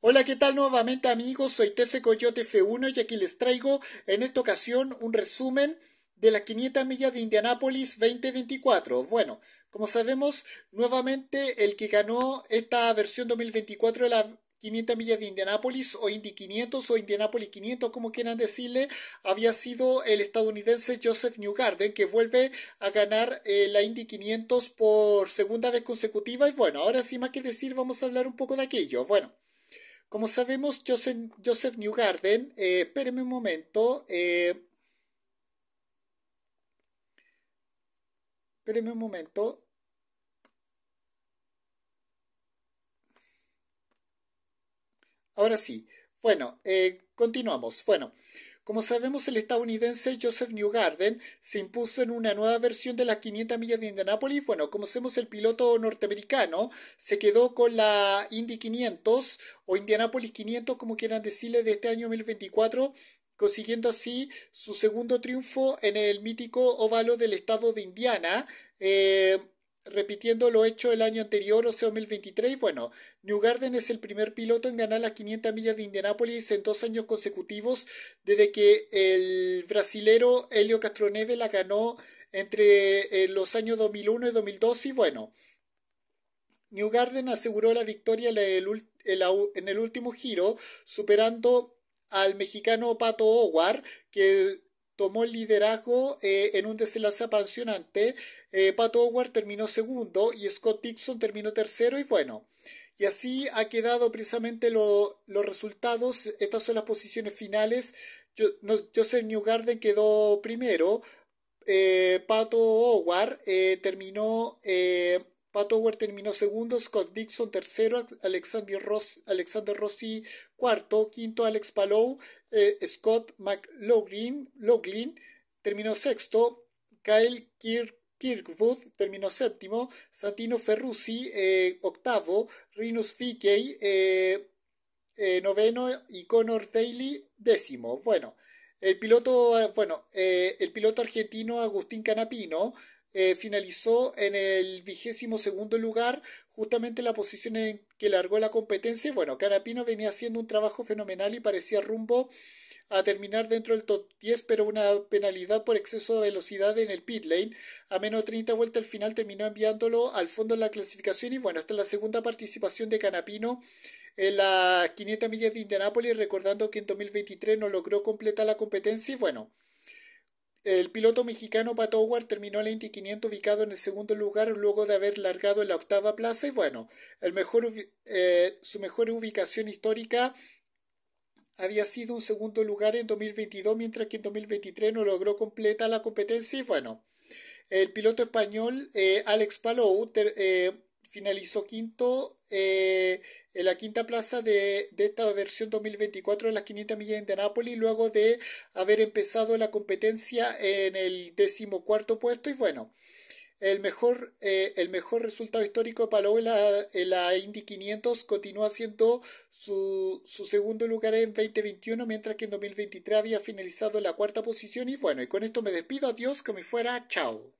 Hola, ¿qué tal nuevamente amigos? Soy Tefe Coyote F1 y aquí les traigo en esta ocasión un resumen de las 500 millas de Indianápolis 2024. Bueno, como sabemos, nuevamente el que ganó esta versión 2024 de la 500 millas de Indianápolis o Indy 500 o Indianapolis 500, como quieran decirle, había sido el estadounidense Joseph Newgarden que vuelve a ganar eh, la Indy 500 por segunda vez consecutiva. Y bueno, ahora sin más que decir, vamos a hablar un poco de aquello. Bueno. Como sabemos, Joseph, Joseph Newgarden, eh, espéreme un momento, eh, espéreme un momento. Ahora sí, bueno, eh, continuamos. Bueno, como sabemos, el estadounidense Joseph Newgarden se impuso en una nueva versión de las 500 millas de Indianápolis. Bueno, como sabemos, el piloto norteamericano se quedó con la Indy 500 o Indianápolis 500, como quieran decirle, de este año 2024 consiguiendo así su segundo triunfo en el mítico óvalo del estado de Indiana. Eh, repitiendo lo hecho el año anterior, o sea, 2023, bueno, New Garden es el primer piloto en ganar las 500 millas de Indianápolis en dos años consecutivos, desde que el brasilero Helio Castroneve la ganó entre eh, los años 2001 y 2002, y bueno, New Garden aseguró la victoria en el, en el último giro, superando al mexicano Pato Howard, que tomó el liderazgo eh, en un desenlace apasionante. Pato eh, Pat Howard terminó segundo y Scott Dixon terminó tercero y bueno. Y así ha quedado precisamente los resultados. Estas son las posiciones finales. Yo, Joseph Newgarden quedó primero. Eh, Pato Howard terminó Pat terminó segundo, Scott Dixon tercero, Alexander, Alexander Rossi cuarto, quinto Alex Palou, eh, Scott McLaughlin terminó sexto, Kyle Kirkwood terminó séptimo, Santino Ferrucci eh, octavo, Rinus Fikey eh, noveno y Connor Daly décimo. Bueno, el piloto, bueno, el piloto argentino Agustín Canapino eh, finalizó en el vigésimo segundo lugar, justamente la posición en que largó la competencia. Bueno, Canapino venía haciendo un trabajo fenomenal y parecía rumbo a terminar dentro del top 10, pero una penalidad por exceso de velocidad en el pit lane. A menos de 30 vueltas al final terminó enviándolo al fondo de la clasificación y bueno, hasta la segunda participación de Canapino en la 500 millas de Indianápolis, recordando que en 2023 no logró completar la competencia y bueno. El piloto mexicano Pat terminó el Indy 500 ubicado en el segundo lugar luego de haber largado en la octava plaza y bueno, el mejor, eh, su mejor ubicación histórica había sido un segundo lugar en 2022 mientras que en 2023 no logró completar la competencia y bueno, el piloto español eh, Alex Palou eh, finalizó quinto eh, en la quinta plaza de, esta versión 2024 de las 500 millas de Nápoles. luego de haber empezado la competencia en el decimocuarto puesto. Y bueno, el mejor, eh, el mejor resultado histórico para en la, Indy 500 continúa siendo su, su, segundo lugar en 2021, mientras que en 2023 había finalizado la cuarta posición. Y bueno, y con esto me despido. Adiós, que me fuera. Chao.